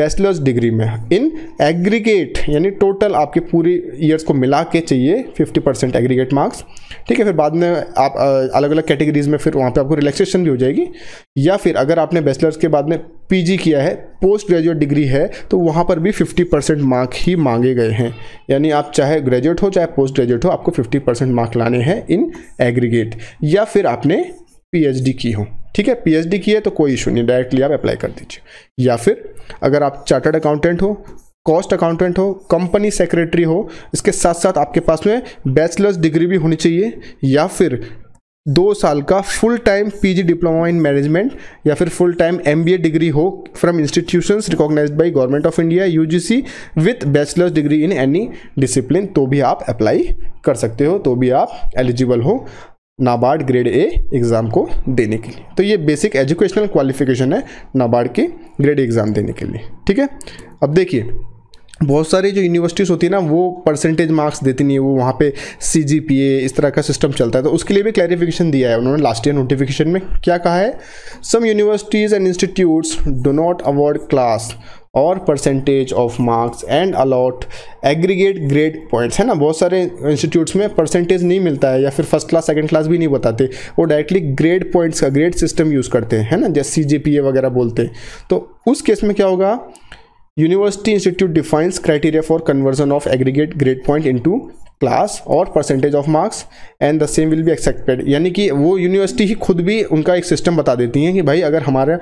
बैचलर्स डिग्री में इन एग्रीगेट यानी टोटल आपके पूरी ईयर्स को मिला के चाहिए फिफ्टी परसेंट एग्रीगेट मार्क्स ठीक है फिर बाद में आप अलग अलग कैटेगरीज में फिर वहाँ पर आपको रिलैक्सेशन भी हो जाएगी या फिर अगर आपने बैचलर्स के बाद में पी किया है पोस्ट ग्रेजुएट डिग्री है तो वहाँ पर भी फिफ्टी परसेंट मार्क ही मांगे गए हैं यानी आप चाहे ग्रेजुएट हो चाहे पोस्ट ग्रेजुएट हो आपको फिफ्टी परसेंट मार्क लाने हैं इन एग्रीगेट या फिर आपने पीएचडी की हो ठीक है पीएचडी की है तो कोई इशू नहीं डायरेक्टली आप अप्लाई कर दीजिए या फिर अगर आप चार्टर्ड अकाउंटेंट हो कॉस्ट अकाउंटेंट हो कंपनी सेक्रेटरी हो इसके साथ साथ आपके पास में बैचलर्स डिग्री भी होनी चाहिए या फिर दो साल का full time PG diploma in management या फिर फुल टाइम एमबीए डिग्री हो from institutions recognised by government of India UGC with bachelors degree in any discipline तो भी आप अप्लाई कर सकते हो तो भी आप एलिजिबल हो नाबार्ड ग्रेड ए एग्ज़ाम को देने के लिए तो ये बेसिक एजुकेशनल क्वालिफिकेशन है नाबार्ड के ग्रेड एग्ज़ाम देने के लिए ठीक है अब देखिए बहुत सारी जो यूनिवर्सिटीज़ होती है ना वो परसेंटेज मार्क्स देती नहीं है वो वहाँ पे सी जी पी ए इस तरह का सिस्टम चलता है तो उसके लिए भी क्लैरिफिकेशन दिया है उन्होंने लास्ट ईयर नोटिफिकेशन में क्या कहा है some universities and institutes do not award class और percentage of marks and allot aggregate grade points है ना बहुत सारे इंस्टीट्यूट्स में परसेंटेज नहीं मिलता है या फिर फर्स्ट क्लास सेकंड क्लास भी नहीं बताते वो डायरेक्टली ग्रेड पॉइंट्स का ग्रेड सिस्टम यूज़ करते हैं है ना जैसे सी वगैरह बोलते हैं तो उस केस में क्या होगा university institute defines criteria for conversion of aggregate grade point in class और percentage of marks and the same will be accepted यानी कि वो यूनिवर्सिटी ही खुद भी उनका एक सिस्टम बता देती हैं कि भाई अगर हमारा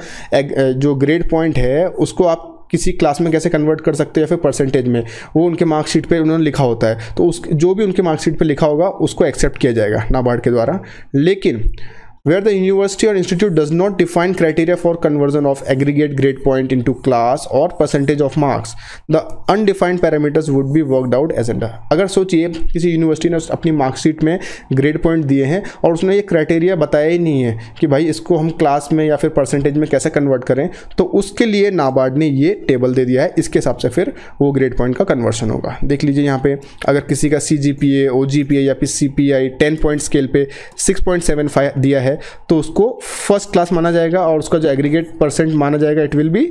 जो ग्रेड पॉइंट है उसको आप किसी क्लास में कैसे कन्वर्ट कर सकते हैं या फिर परसेंटेज में वो उनके मार्कशीट पर उन्होंने लिखा होता है तो उस जो भी उनके मार्कशीट पर लिखा होगा उसको एक्सेप्ट किया जाएगा नाबार्ड के द्वारा लेकिन where the university or institute does not define criteria for conversion of aggregate grade point into class or percentage of marks the undefined parameters would be worked out as under अगर सोचिए किसी university ने अपनी marksheet में grade point दिए हैं और उसने ये क्राइटेरिया बताया ही नहीं है कि भाई इसको हम क्लास में या फिर परसेंटेज में कैसे कन्वर्ट करें तो उसके लिए नाबार्ड ने ये टेबल दे दिया है इसके हिसाब से फिर वो ग्रेड पॉइंट का कन्वर्शन होगा देख लीजिए यहाँ पे अगर किसी का सी G P A O G P A या फिर C P I ten point scale पे सिक्स पॉइंट सेवन फाइव दिया है है तो उसको फर्स्ट क्लास माना जाएगा और उसका जो एग्रीगेट परसेंट माना जाएगा इट विल बी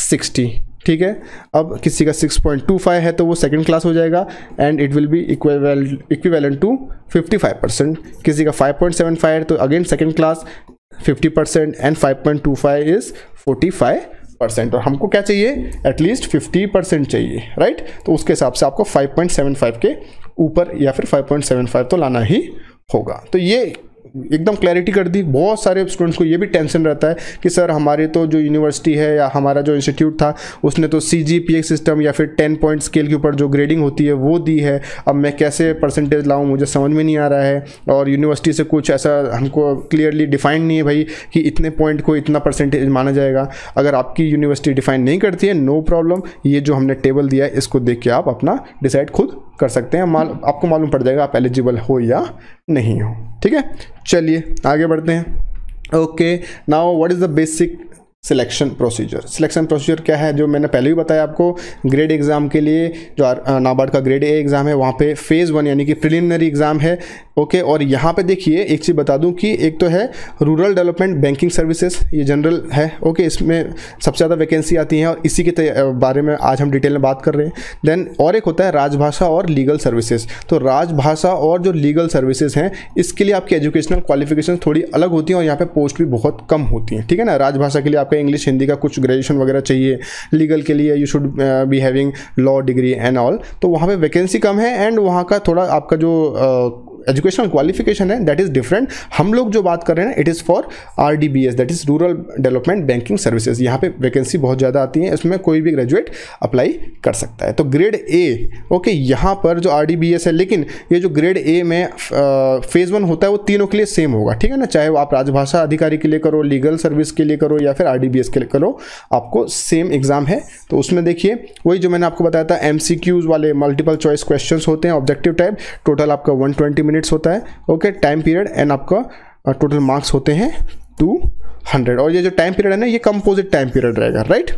सिक्सटी ठीक है अब किसी का 6.25 है तो वो सेकंड क्लास हो जाएगा and it will be equivalent to 55 percent किसी का 5.75 है तो again second class 50 percent and 5.25 is five percent और हमको क्या चाहिए एटलीस्ट 50 परसेंट चाहिए राइट तो उसके हिसाब से आपको 5.75 के ऊपर या फिर 5.75 तो लाना ही होगा तो ये एकदम क्लैरिटी कर दी बहुत सारे स्टूडेंट्स को ये भी टेंशन रहता है कि सर हमारे तो जो यूनिवर्सिटी है या हमारा जो इंस्टीट्यूट था उसने तो सी जी पी सिस्टम या फिर टेन पॉइंट स्केल के ऊपर जो ग्रेडिंग होती है वो दी है अब मैं कैसे परसेंटेज लाऊँ मुझे समझ में नहीं आ रहा है और यूनिवर्सिटी से कुछ ऐसा हमको क्लियरली डिफाइंड नहीं है भाई कि इतने पॉइंट को इतना परसेंटेज माना जाएगा अगर आपकी यूनिवर्सिटी डिफाइन नहीं करती है नो प्रॉब्लम ये जो हमने टेबल दिया है इसको देख के आप अपना डिसाइड खुद कर सकते हैं माल आपको मालूम पड़ जाएगा आप एलिजिबल हो या नहीं हो ठीक है चलिए आगे बढ़ते हैं okay now what is the basic selection procedure selection procedure क्या है जो मैंने पहले भी बताया आपको ग्रेड एग्ज़ाम के लिए जो नाबार्ड का ग्रेड ए एग्ज़ाम है वहाँ पे फेज़ वन यानी कि प्रिलिमिनरी एग्ज़ाम है ओके और यहाँ पे देखिए एक चीज़ बता दूँ कि एक तो है रूरल डेवलपमेंट बैंकिंग सर्विसेज ये जनरल है ओके इसमें सबसे ज़्यादा वैकेंसी आती है और इसी के बारे में आज हम डिटेल में बात कर रहे हैं देन और एक होता है राजभाषा और लीगल सर्विसेज तो राजभाषा और जो लीगल सर्विसेज हैं इसके लिए आपकी एजुकेशनल क्वालिफिकेशन थोड़ी अलग होती हैं और यहाँ पर पोस्ट भी बहुत कम होती हैं ठीक है ना राजभाषा के लिए आप पे इंग्लिश हिंदी का कुछ ग्रेजुएशन वगैरह चाहिए लीगल के लिए you should be having law degree and all तो वहाँ पर वैकेंसी कम है एंड वहाँ का थोड़ा आपका जो uh, एजुकेशनल क्वालिफिकेशन है दैट इज़ डिफरेंट हम लोग जो बात कर रहे हैं it is for R D B S that is rural development banking services यहाँ पे वैकेंसी बहुत ज़्यादा आती है इसमें कोई भी ग्रेजुएट अप्लाई कर सकता है तो ग्रेड ए ओके यहाँ पर जो आर डी बी एस है लेकिन ये जो ग्रेड ए में फेज़ वन होता है वो तीनों के लिए सेम होगा ठीक है ना चाहे वो आप राजभाषा अधिकारी के लिए करो लीगल सर्विस के लिए करो या फिर आर डी बी एस के लिए करो आपको सेम एग्ज़ाम है तो उसमें देखिए वही जो मैंने आपको बताया था एम सी क्यूज़ वाले मल्टीपल चॉइस क्वेश्चन होते हैं ऑब्जेक्टिव टाइप टोटल आपका वन ट्वेंटी मिनट्स होता है ओके टाइम पीरियड एंड आपका टोटल मार्क्स होते हैं टू हंड्रेड और ये जो टाइम पीरियड है ना ये कंपोजिट टाइम पीरियड रहेगा राइट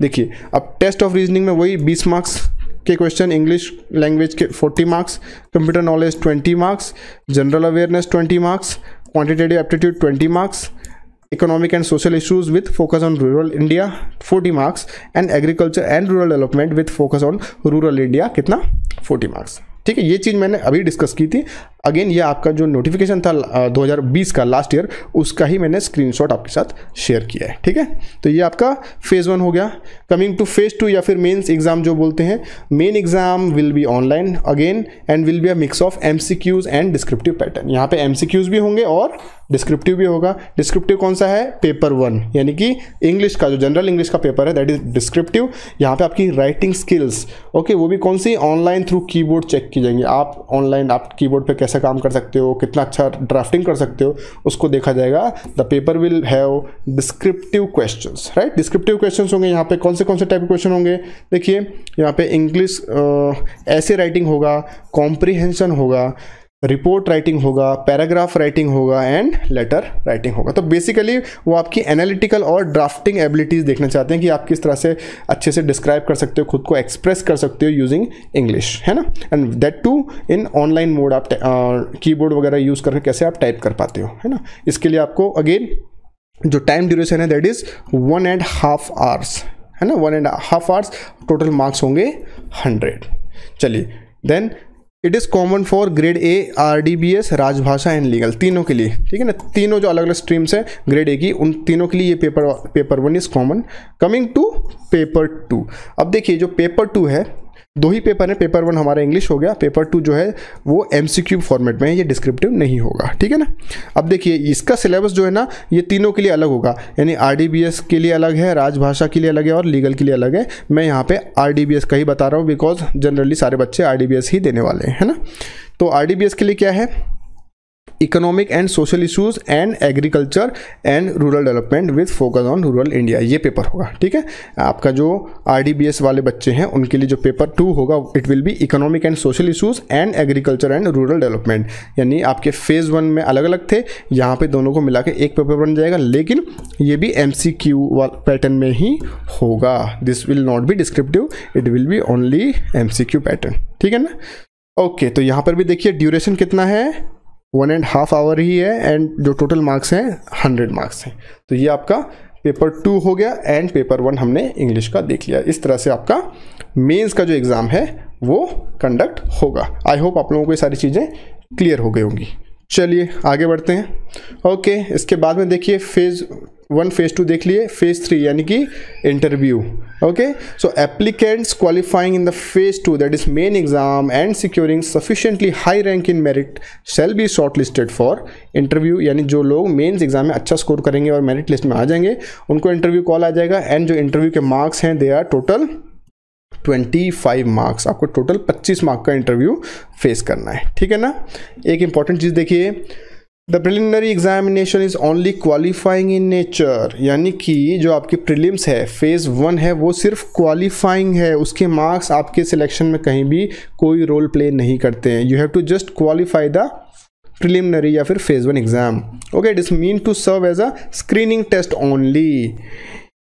देखिए अब टेस्ट ऑफ रीजनिंग में वही बीस मार्क्स के क्वेश्चन इंग्लिश लैंग्वेज के forty marks computer knowledge twenty marks general awareness twenty marks quantitative aptitude twenty marks economic and social issues with focus on rural India forty marks and agriculture and rural development with focus on rural India कितना forty marks ठीक है ये चीज़ मैंने अभी discuss की थी again ये आपका जो नोटिफिकेशन था 2020 का लास्ट ईयर उसका ही मैंने स्क्रीनशॉट आपके साथ शेयर किया है ठीक है तो ये आपका फेज़ वन हो गया कमिंग टू फेज़ टू या फिर मेंस एग्ज़ाम जो बोलते हैं main exam will be online again and will be a mix of M and descriptive pattern यहाँ पे एम भी होंगे और डिस्क्रिप्टिव भी होगा डिस्क्रिप्टिव कौन सा है पेपर वन यानी कि इंग्लिश का जो जनरल इंग्लिश का पेपर है दैट इज डिस्क्रिप्टिव यहाँ पे आपकी राइटिंग स्किल्स ओके वो भी कौन सी online through keyboard check check की जाएंगी आप ऑनलाइन आप कीबोर्ड पे कैसे काम कर सकते हो कितना अच्छा ड्राफ्टिंग कर सकते हो उसको देखा जाएगा the paper will have descriptive question right descriptive question होंगे यहाँ पे कौन से कौन से टाइप के क्वेश्चन होंगे देखिए यहाँ पे इंग्लिश ऐसे राइटिंग होगा कॉम्प्रिहेंशन होगा रिपोर्ट राइटिंग होगा पैराग्राफ राइटिंग होगा एंड लेटर राइटिंग होगा तो बेसिकली वो आपकी एनालिटिकल और ड्राफ्टिंग एबिलिटीज़ देखना चाहते हैं कि आप किस तरह से अच्छे से डिस्क्राइब कर सकते हो खुद को एक्सप्रेस कर सकते हो यूजिंग इंग्लिश है ना and that too in online mode आप कीबोर्ड uh, वगैरह यूज़ करके कैसे आप टाइप कर पाते हो है ना इसके लिए आपको अगेन जो टाइम ड्यूरेशन है that is one and half hours है ना one and half hours total marks होंगे हंड्रेड चलिए then it is common for grade A R D B S Rajbhasha and legal तीनों के लिए ठीक है ना तीनों जो अलग अलग स्ट्रीम्स हैं ग्रेड ए की उन तीनों के लिए ये paper paper one is common coming to paper two अब देखिए जो पेपर टू है दो ही पेपर हैं पेपर वन हमारा इंग्लिश हो गया पेपर टू जो है वो एम फॉर्मेट में है ये डिस्क्रिप्टिव नहीं होगा ठीक है ना अब देखिए इसका सिलेबस जो है ना ये तीनों के लिए अलग होगा यानी आर के लिए अलग है राजभाषा के लिए अलग है और लीगल के लिए अलग है मैं यहाँ पे आर का ही बता रहा हूँ बिकॉज जनरली सारे बच्चे आर ही देने वाले हैं ना तो आर के लिए क्या है economic and social issues and agriculture and rural development with focus on rural India ये पेपर होगा ठीक है आपका जो आर वाले बच्चे हैं उनके लिए जो पेपर टू होगा it will be economic and social issues and agriculture and rural development यानी आपके फेज़ वन में अलग अलग थे यहाँ पे दोनों को मिला के एक पेपर बन जाएगा लेकिन ये भी एम सी क्यू पैटर्न में ही होगा this will not be descriptive it will be only M C Q pattern ठीक है ना ओके okay, तो यहाँ पर भी देखिए ड्यूरेशन कितना है वन एंड हाफ आवर ही है एंड जो टोटल मार्क्स हैं हंड्रेड मार्क्स हैं तो ये आपका पेपर टू हो गया एंड पेपर वन हमने इंग्लिश का देख लिया इस तरह से आपका मेंस का जो एग्ज़ाम है वो कंडक्ट होगा आई होप आप लोगों को ये सारी चीज़ें क्लियर हो गई होंगी चलिए आगे बढ़ते हैं ओके इसके बाद में देखिए फेज़ वन फेज टू देख लिए फेज थ्री यानी कि interview okay so applicants qualifying in the phase two that is main exam and securing sufficiently high rank in merit shall be short listed for interview यानी जो लोग mains exam में अच्छा score करेंगे और merit list में आ जाएंगे उनको इंटरव्यू कॉल आ जाएगा एंड जो इंटरव्यू के मार्क्स हैं दे आर टोटल 25 मार्क्स आपको टोटल 25 मार्क का इंटरव्यू फेस करना है ठीक है ना एक इंपॉर्टेंट चीज़ देखिए the preliminary examination is only qualifying in nature यानी कि जो आपकी प्रिलिम्स है फेज़ वन है वो सिर्फ क्वालिफाइंग है उसके मार्क्स आपके सिलेक्शन में कहीं भी कोई रोल प्ले नहीं करते हैं you have to just qualify the preliminary या फिर phase one exam okay this mean to serve as a screening test only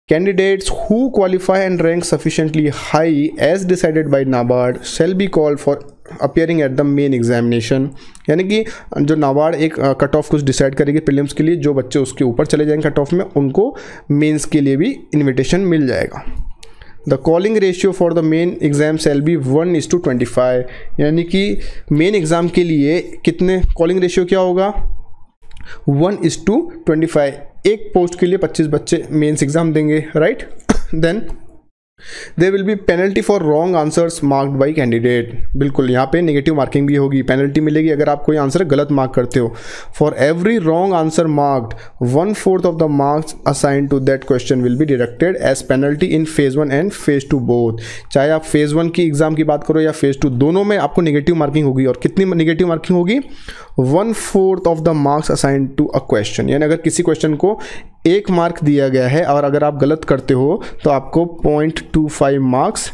candidates who qualify and rank sufficiently high as decided by NABARD shall be call for appearing at the main examination यानी कि जो नाबार्ड एक cut off कुछ decide करेगी prelims के लिए जो बच्चे उसके ऊपर चले जाएंगे कट ऑफ में उनको मेंस के लिए भी इनविटेशन मिल जाएगा the calling ratio for the main exam shall be one is to twenty five यानी कि मेन एग्ज़ाम के लिए कितने कॉलिंग रेशियो क्या होगा one is to twenty five एक पोस्ट के लिए पच्चीस बच्चे मेन्स एग्ज़ाम देंगे right then there will be penalty for wrong answers marked by candidate बिल्कुल यहाँ पे नेगेटिव मार्किंग भी होगी पेनल्टी मिलेगी अगर आप कोई आंसर गलत मार्क करते हो for every wrong answer marked one fourth of the marks assign to that question will be deducted as penalty in phase one and phase two both चाहे आप फेज वन की एग्जाम की बात करो या फेज टू दोनों में आपको निगेटिव मार्किंग होगी और कितनी निगेटिव मार्किंग होगी one fourth of the marks assign to a question यानी अगर किसी क्वेश्चन को एक मार्क दिया गया है और अगर आप गलत करते हो तो आपको point two five marks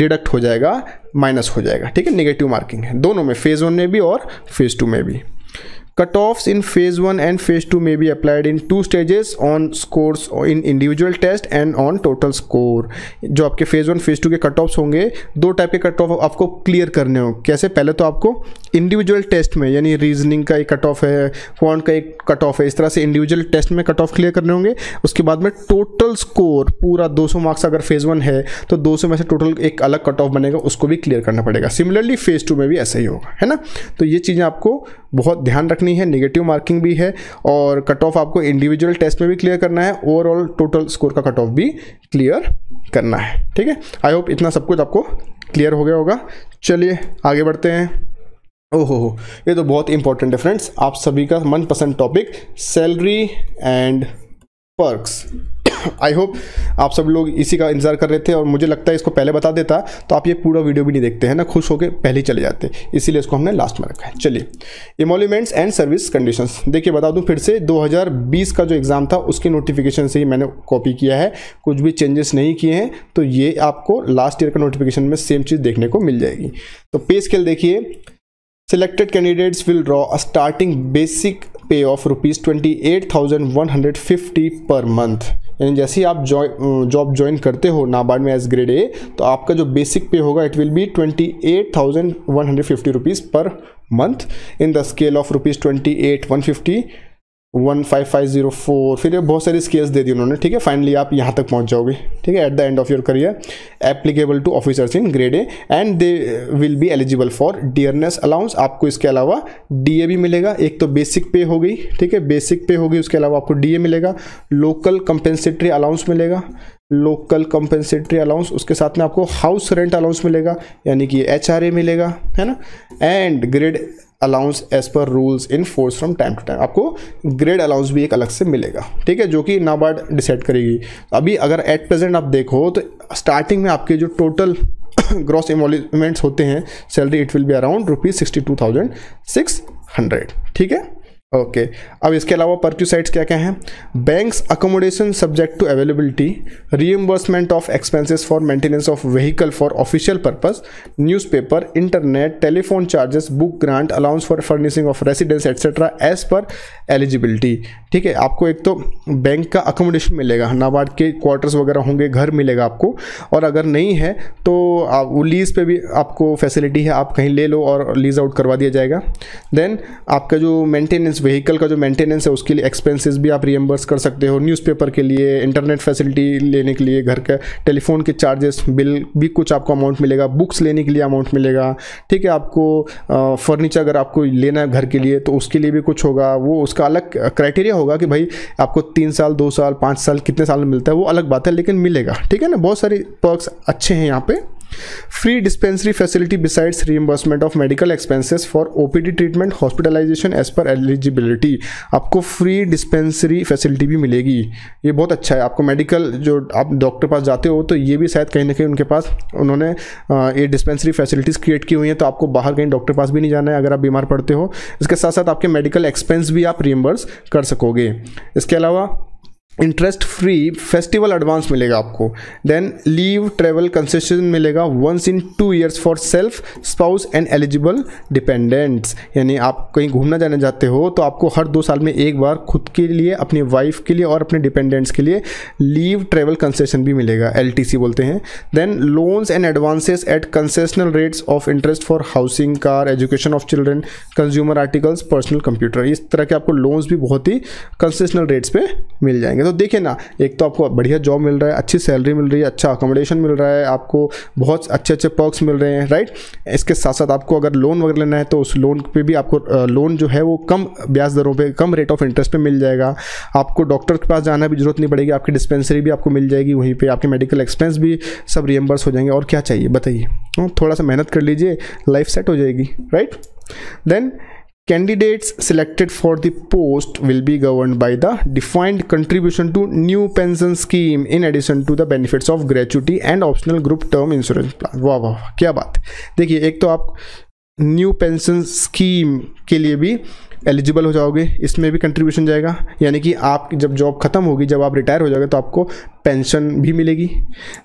deduct हो जाएगा माइनस हो जाएगा ठीक है निगेटिव मार्किंग है दोनों में फेज़ वन में भी और फेज़ टू में भी cut offs in phase one and phase two में be applied in two stages on scores in individual test and on total score जो आपके फेज़ वन फेज टू के cutoffs होंगे दो टाइप के कट ऑफ आपको क्लियर करने हो कैसे पहले तो आपको इंडिविजुअल टेस्ट में यानी रीजनिंग का एक कट ऑफ है फॉन्ट का एक कट ऑफ है इस तरह से इंडिविजुअल टेस्ट में कट ऑफ क्लियर करने होंगे उसके बाद में टोटल स्कोर पूरा 200 मार्क्स अगर फेज़ वन है तो 200 में से टोटल एक अलग कट ऑफ बनेगा उसको भी क्लियर करना पड़ेगा सिमिलरली फेज़ टू में भी ऐसा ही होगा है ना तो ये चीज़ें आपको बहुत ध्यान रखनी है नेगेटिव मार्किंग भी है और कट ऑफ आपको इंडिविजुअल टेस्ट में भी क्लियर करना है ओवरऑल टोटल स्कोर का कट ऑफ भी क्लियर करना है ठीक है आई होप इतना सब कुछ आपको क्लियर हो गया होगा चलिए आगे बढ़ते हैं ओहो हो ये तो बहुत इंपॉर्टेंट है फ्रेंड्स आप सभी का मनपसंद topic salary and perks I hope आप सब लोग इसी का इंतजार कर रहे थे और मुझे लगता है इसको पहले बता देता तो आप ये पूरा वीडियो भी नहीं देखते हैं ना खुश होकर पहले ही चले जाते इसीलिए इसको हमने लास्ट में रखा है चलिए इमोलीमेंट्स एंड सर्विस कंडीशन देखिए बता दूँ फिर से दो का जो एग्ज़ाम था उसके नोटिफिकेशन से ही मैंने कॉपी किया है कुछ भी चेंजेस नहीं किए हैं तो ये आपको लास्ट ईयर का नोटिफिकेशन में सेम चीज़ देखने को मिल जाएगी तो पे स्केल देखिए selected will draw starting basic pay of rupees twenty eight thousand one hundred fifty per month यानी जैसे ही आप जॉब ज्वाइन अं, करते हो नाबार्ड में एज ग्रेड ए तो आपका जो बेसिक पे होगा it will be twenty eight thousand one hundred fifty rupees per month in the scale of rupees twenty eight one fifty one five five zero four फिर बहुत सारी scales दे दी उन्होंने ठीक है फाइनली आप यहाँ तक पहुँच जाओगे ठीक है at the end of your career applicable to officers in grade A and they will be eligible for dearness allowance आपको इसके अलावा डी ए भी मिलेगा एक तो बेसिक पे हो गई ठीक है बेसिक पे होगी उसके अलावा आपको डी ए मिलेगा लोकल कंपेंसेटरी अलाउंस मिलेगा लोकल कंपेंसेटरी अलाउंस उसके साथ में आपको हाउस रेंट अलाउंस मिलेगा यानी कि एच आर ए मिलेगा है ना and grade allowance as per rules in force from time to time आपको ग्रेड अलाउंस भी एक अलग से मिलेगा ठीक है जो कि नाबार्ड डिसाइड करेगी अभी अगर एट प्रेजेंट आप देखो तो स्टार्टिंग में आपके जो टोटल ग्रॉस इन्वॉलमेंट्स होते हैं salary it will be around rupees sixty two thousand six hundred ठीक है ओके okay. अब इसके अलावा साइट्स क्या क्या हैं banks accommodation subject to availability reimbursement of expenses for maintenance of vehicle for official purpose newspaper internet telephone charges book grant allowance for furnishing of residence etcetera as per eligibility ठीक है आपको एक तो bank का accommodation मिलेगा नाबार्ड के quarters वगैरह होंगे घर मिलेगा आपको और अगर नहीं है तो आप वो लीज़ पे भी आपको फैसिलिटी है आप कहीं ले लो और लीज़ आउट करवा दिया जाएगा देन आपका जो मेंटेनेंस व्हीकल का जो मेंटेनेंस है उसके लिए एक्सपेंसेस भी आप रियम्बर्स कर सकते हो न्यूज़पेपर के लिए इंटरनेट फैसिलिटी लेने के लिए घर का टेलीफोन के चार्जेस बिल भी कुछ आपको अमाउंट मिलेगा बुक्स लेने के लिए अमाउंट मिलेगा ठीक है आपको फर्नीचर अगर आपको लेना है घर के लिए तो उसके लिए भी कुछ होगा वो उसका अलग क्राइटेरिया होगा कि भाई आपको तीन साल दो साल पाँच साल कितने साल में मिलता है वो अलग बात है लेकिन मिलेगा ठीक है ना बहुत सारी पर्क्स अच्छे हैं यहाँ पर free dispensary facility besides reimbursement of medical expenses for OPD treatment hospitalization as per eligibility आपको फ्री डिस्पेंसरी फैसिलिटी भी मिलेगी ये बहुत अच्छा है आपको मेडिकल जो आप डॉक्टर पास जाते हो तो ये भी शायद कहीं ना कहीं उनके पास उन्होंने ये डिस्पेंसरी फैसिलिटीज क्रिएट की हुई हैं तो आपको बाहर कहीं डॉक्टर पास भी नहीं जाना है अगर आप बीमार पड़ते हो इसके साथ साथ आपके मेडिकल एक्सपेंस भी आप रीएम्बर्स कर सकोगे इसके अलावा इंटरेस्ट फ्री फेस्टिवल एडवांस मिलेगा आपको देन लीव ट्रेवल कंसेशन मिलेगा once in two years for self spouse and eligible dependents यानी आप कहीं घूमना जाना चाहते हो तो आपको हर दो साल में एक बार खुद के लिए अपनी वाइफ के लिए और अपने डिपेंडेंट्स के लिए लीव ट्रेवल कंसेशन भी मिलेगा एल बोलते हैं then loans and advances at concessional rates of interest for housing car education of children consumer articles personal computer इस तरह के आपको लोन्स भी बहुत ही कंसेशनल रेट्स पर मिल जाएंगे करेंगे तो देखिए ना एक तो आपको बढ़िया जॉब मिल रहा है अच्छी सैलरी मिल रही है अच्छा अकोमोडेशन मिल रहा है आपको बहुत अच्छे अच्छे पर्कस मिल रहे हैं राइट इसके साथ साथ आपको अगर लोन वगैरह लेना है तो उस लोन पे भी आपको लोन जो है वो कम ब्याज दरों पर कम रेट ऑफ इंटरेस्ट पर मिल जाएगा आपको डॉक्टर के पास जाना भी जरूरत नहीं पड़ेगी आपकी डिस्पेंसरी भी आपको मिल जाएगी वहीं पर आपके मेडिकल एक्सपेंस भी सब रियम्बर्स हो जाएंगे और क्या चाहिए बताइए हाँ, थोड़ा सा मेहनत कर लीजिए लाइफ सेट हो जाएगी right then Candidates selected for the post will be governed by the defined contribution to new pension scheme in addition to the benefits of gratuity and optional group term insurance plan. Wow! Wow! क्या बात देखिए एक तो आप new pension scheme के लिए भी eligible हो जाओगे इसमें भी कंट्रीब्यूशन जाएगा यानी कि आप जब जॉब खत्म होगी जब आप रिटायर हो जाओगे तो आपको पेंशन भी मिलेगी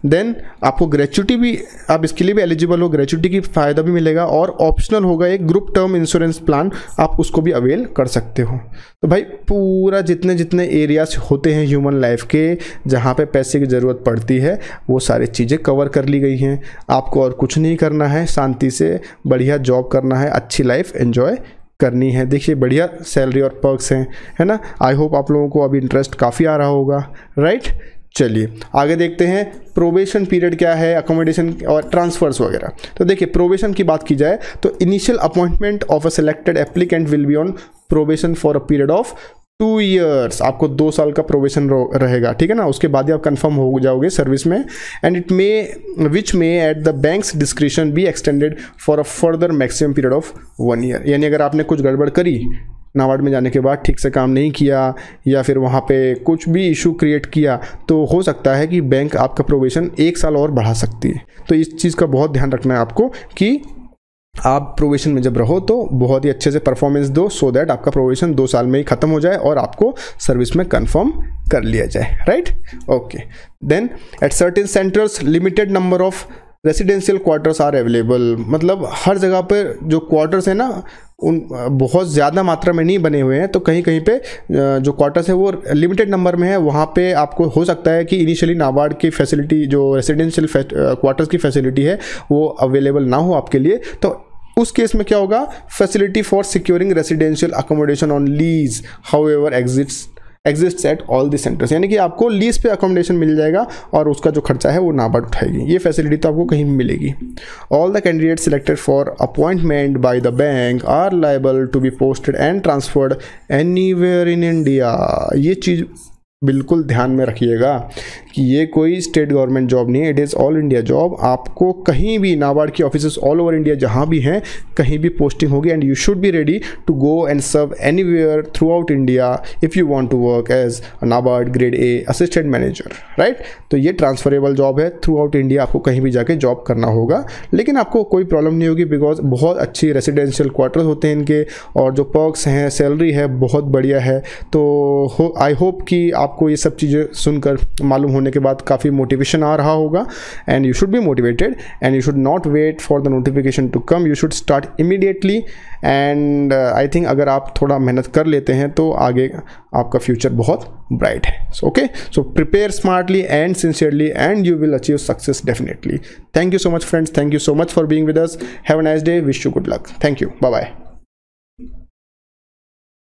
देन आपको ग्रेचुटी भी आप इसके लिए भी एलिजिबल हो ग्रेचुटी की फ़ायदा भी मिलेगा और ऑप्शनल होगा एक ग्रुप टर्म इंश्योरेंस प्लान आप उसको भी अवेल कर सकते हो तो भाई पूरा जितने जितने एरियाज होते हैं ह्यूमन लाइफ के जहाँ पे पैसे की ज़रूरत पड़ती है वो सारी चीज़ें कवर कर ली गई हैं आपको और कुछ नहीं करना है शांति से बढ़िया जॉब करना है अच्छी लाइफ एंजॉय करनी है देखिए बढ़िया सैलरी और पर्क्स हैं है ना आई होप आप लोगों को अभी इंटरेस्ट काफ़ी आ रहा होगा राइट चलिए आगे देखते हैं प्रोबेशन पीरियड क्या है अकोमोडेशन और ट्रांसफर्स वगैरह तो देखिए प्रोबेशन की बात की जाए तो initial appointment of a selected applicant will be on probation for a period of two years आपको दो साल का प्रोवेशन रहेगा ठीक है ना उसके बाद ही आप कंफर्म हो जाओगे सर्विस में and it may which may at the bank's discretion be extended for a further maximum period of one year यानी अगर आपने कुछ गड़बड़ करी नाबार्ड में जाने के बाद ठीक से काम नहीं किया या फिर वहाँ पे कुछ भी इशू क्रिएट किया तो हो सकता है कि बैंक आपका प्रोवेशन एक साल और बढ़ा सकती है तो इस चीज़ का बहुत ध्यान रखना है आपको कि आप प्रोवेशन में जब रहो तो बहुत ही अच्छे से परफॉर्मेंस दो सो so दैट आपका प्रोवेशन दो साल में ही ख़त्म हो जाए और आपको सर्विस में कंफर्म कर लिया जाए right okay then at certain centres limited number of residential quarters are available मतलब हर जगह पर जो क्वार्टर्स हैं ना उन बहुत ज़्यादा मात्रा में नहीं बने हुए हैं तो कहीं कहीं पे जो क्वार्टर्स है वो लिमिटेड नंबर में है वहाँ पे आपको हो सकता है कि इनिशियली नाबार्ड की फैसिलिटी जो रेसिडेंशियल क्वार्टर्स की फैसिलिटी है वो अवेलेबल ना हो आपके लिए तो उस केस में क्या होगा facility for securing residential accommodation on lease however exits exist at all the centres यानी कि आपको लीज पे अकोमोडेशन मिल जाएगा और उसका जो खर्चा है वो नाबार्ड उठाएगी ये फैसिलिटी तो आपको कहीं मिलेगी all the candidate selected for appointment by the bank are liable to be posted and transferred any in India ये चीज़ बिल्कुल ध्यान में रखिएगा कि ये कोई स्टेट गवर्नमेंट जॉब नहीं है it is all India job आपको कहीं भी नाबार्ड की ऑफिस ऑल ओवर इंडिया जहाँ भी हैं कहीं भी पोस्टिंग होगी and you should be ready to go and serve anywhere throughout India if you want to work as NABARD grade A assistant manager right तो ये ट्रांसफरेबल जॉब है throughout India आपको कहीं भी जाके job करना होगा लेकिन आपको कोई प्रॉब्लम नहीं होगी बिकॉज बहुत अच्छी रेसिडेंशियल क्वार्टर होते हैं इनके और जो पर्कस हैं सैलरी है बहुत बढ़िया है तो आई होप कि आप आपको ये सब चीज़ें सुनकर मालूम होने के बाद काफ़ी मोटिवेशन आ रहा होगा and you should be motivated and you should not wait for the notification to come you should start immediately and I think अगर आप थोड़ा मेहनत कर लेते हैं तो आगे आपका फ्यूचर बहुत ब्राइट है okay so prepare smartly and sincerely and you will achieve success definitely thank you so much friends thank you so much for being with us have a nice day wish you good luck thank you bye bye